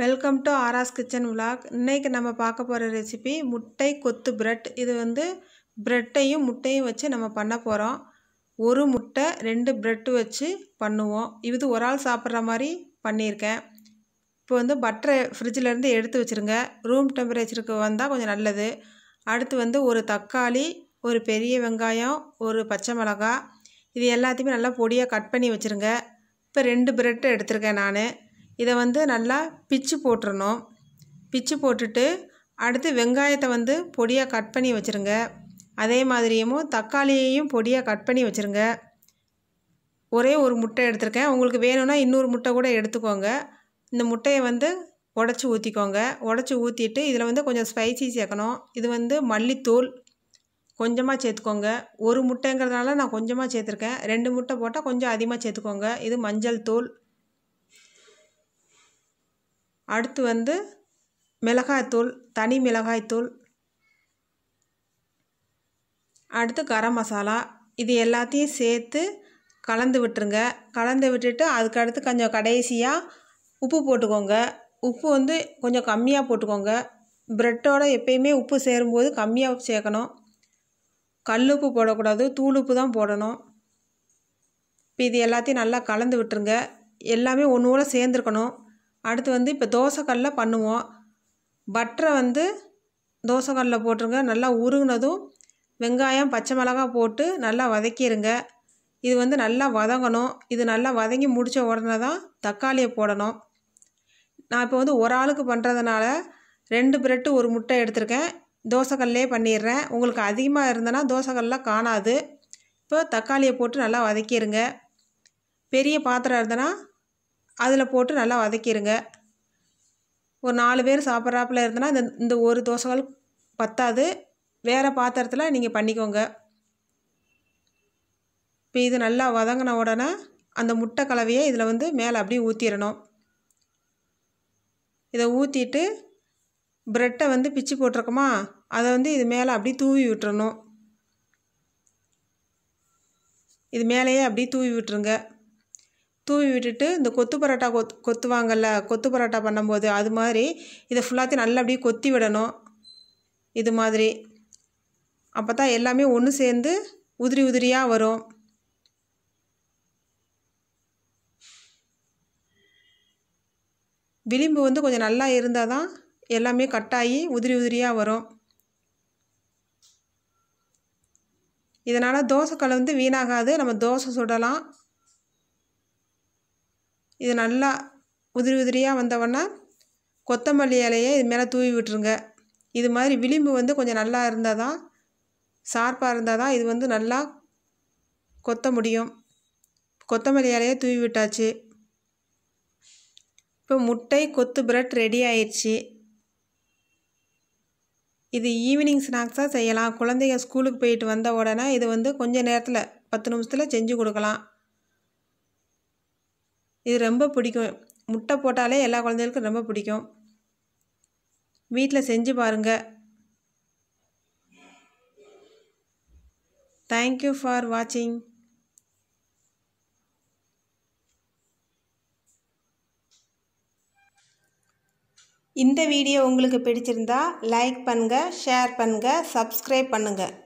welcome to Aaras kitchen vlog இன்றைக்கி நம்ம பார்க்க போகிற ரெசிபி முட்டை கொத்து பிரெட் இது வந்து ப்ரெட்டையும் முட்டையும் வச்சு நம்ம பண்ண போகிறோம் ஒரு முட்டை ரெண்டு பிரெட்டு வச்சு பண்ணுவோம் இது ஒரு ஆள் சாப்பிட்ற மாதிரி பண்ணியிருக்கேன் இப்போ வந்து பட்டரை ஃப்ரிட்ஜிலேருந்து எடுத்து வச்சுருங்க ரூம் டெம்பரேச்சருக்கு வந்தால் கொஞ்சம் நல்லது அடுத்து வந்து ஒரு தக்காளி ஒரு பெரிய வெங்காயம் ஒரு பச்சை மிளகா இது எல்லாத்தையுமே நல்லா பொடியாக கட் பண்ணி வச்சுருங்க இப்போ ரெண்டு பிரெட்டு எடுத்திருக்கேன் நான் இதை வந்து நல்லா பிச்சு போட்டுறணும் பிச்சு போட்டுட்டு அடுத்து வெங்காயத்தை வந்து பொடியாக கட் பண்ணி வச்சுருங்க அதே மாதிரியும் தக்காளியையும் பொடியாக கட் பண்ணி வச்சுருங்க ஒரே ஒரு முட்டை எடுத்திருக்கேன் உங்களுக்கு வேணும்னா இன்னொரு முட்டை கூட எடுத்துக்கோங்க இந்த முட்டையை வந்து உடச்சி ஊற்றிக்கோங்க உடச்சி ஊற்றிட்டு இதில் வந்து கொஞ்சம் ஸ்பைசி சேர்க்கணும் இது வந்து மல்லித்தூள் கொஞ்சமாக சேர்த்துக்கோங்க ஒரு முட்டைங்கிறதுனால நான் கொஞ்சமாக சேர்த்துருக்கேன் ரெண்டு முட்டை போட்டால் கொஞ்சம் அதிகமாக சேர்த்துக்கோங்க இது மஞ்சள் தூள் அடுத்து வந்து மிளகாய்த்தூள் தனி மிளகாய்த்தூள் அடுத்து கரம் மசாலா இது எல்லாத்தையும் சேர்த்து கலந்து விட்டுருங்க கலந்து விட்டுட்டு அதுக்கடுத்து கொஞ்சம் கடைசியாக உப்பு போட்டுக்கோங்க உப்பு வந்து கொஞ்சம் கம்மியாக போட்டுக்கோங்க ப்ரெட்டோட எப்பயுமே உப்பு சேரும்போது கம்மியாக சேர்க்கணும் கல் உப்பு போடக்கூடாது தூள் உப்பு தான் போடணும் இப்போ இது எல்லாத்தையும் நல்லா கலந்து விட்டுருங்க எல்லாமே ஒன்று கூட சேர்ந்துருக்கணும் அடுத்து வந்து இப்போ தோசைக்கல்ல பண்ணுவோம் பட்டரை வந்து தோசைக்கல்லில் போட்டுருங்க நல்லா உருகுனதும் வெங்காயம் பச்சை மிளகா போட்டு நல்லா வதக்கிடுங்க இது வந்து நல்லா வதங்கணும் இது நல்லா வதங்கி முடித்த உடனே தான் தக்காளியை போடணும் நான் இப்போ வந்து ஒரு ஆளுக்கு பண்ணுறதுனால ரெண்டு பிரெட்டு ஒரு முட்டை எடுத்திருக்கேன் தோசைக்கல்லே பண்ணிடுறேன் உங்களுக்கு அதிகமாக இருந்தனா தோசைக்கல்லாம் காணாது இப்போ தக்காளியை போட்டு நல்லா வதக்கிடுங்க பெரிய பாத்திரம் இருந்தனா அதில் போட்டு நல்லா வதக்கிடுங்க ஒரு நாலு பேர் சாப்பிட்றாப்புல இருந்தனா இந்த இந்த ஒரு தோசைகள் பத்தாது வேறு பாத்திரத்தில் நீங்கள் பண்ணிக்கோங்க இப்போ இது நல்லா வதங்கின உடனே அந்த முட்டை கலவையை இதில் வந்து மேலே அப்படியே ஊற்றிடணும் இதை ஊற்றிட்டு ப்ரெட்டை வந்து பிச்சு போட்டிருக்கோமா அதை வந்து இது மேலே அப்படியே தூவி விட்டுறணும் இது மேலேயே அப்படியே தூவி விட்டுருங்க தூவி விட்டுட்டு இந்த கொத்து பரோட்டா கொத் கொத்துவாங்கள்ல கொத்து பரோட்டா பண்ணும்போது அது மாதிரி இதை ஃபுல்லாத்தையும் நல்லா அப்படியே கொத்தி விடணும் இது மாதிரி அப்போ தான் எல்லாமே ஒன்று சேர்ந்து உதிரி உதிரியாக வரும் விளிம்பு வந்து கொஞ்சம் நல்லா இருந்தால் தான் எல்லாமே கட்டாகி உதிரி உதிரியாக வரும் இதனால் தோசைக்கல் வந்து வீணாகாது நம்ம தோசை சுடலாம் இது நல்லா உதிரி உதிரியாக வந்தவொடனே கொத்தமல்லி இலையை இது மேலே தூவி விட்டுருங்க இது மாதிரி விளிம்பு வந்து கொஞ்சம் நல்லா இருந்தால் தான் சார்ப்பாக இருந்தால் தான் இது வந்து நல்லா கொத்த முடியும் கொத்தமல்லி இலையை தூவி விட்டாச்சு இப்போ முட்டை கொத்து பிரெட் ரெடி ஆயிடுச்சு இது ஈவினிங் ஸ்நாக்ஸாக செய்யலாம் குழந்தைங்க ஸ்கூலுக்கு போயிட்டு வந்த உடனே இது வந்து கொஞ்சம் நேரத்தில் பத்து நிமிஷத்தில் செஞ்சு கொடுக்கலாம் இது ரொம்ப பிடிக்கும் முட்டை போட்டாலே எல்லா குழந்தைகளுக்கும் ரொம்ப பிடிக்கும் வீட்டில் செஞ்சு பாருங்கள் தேங்க்யூ ஃபார் வாட்சிங் இந்த வீடியோ உங்களுக்கு பிடிச்சிருந்தா லைக் பண்ணுங்கள் ஷேர் பண்ணுங்கள் சப்ஸ்கிரைப் பண்ணுங்கள்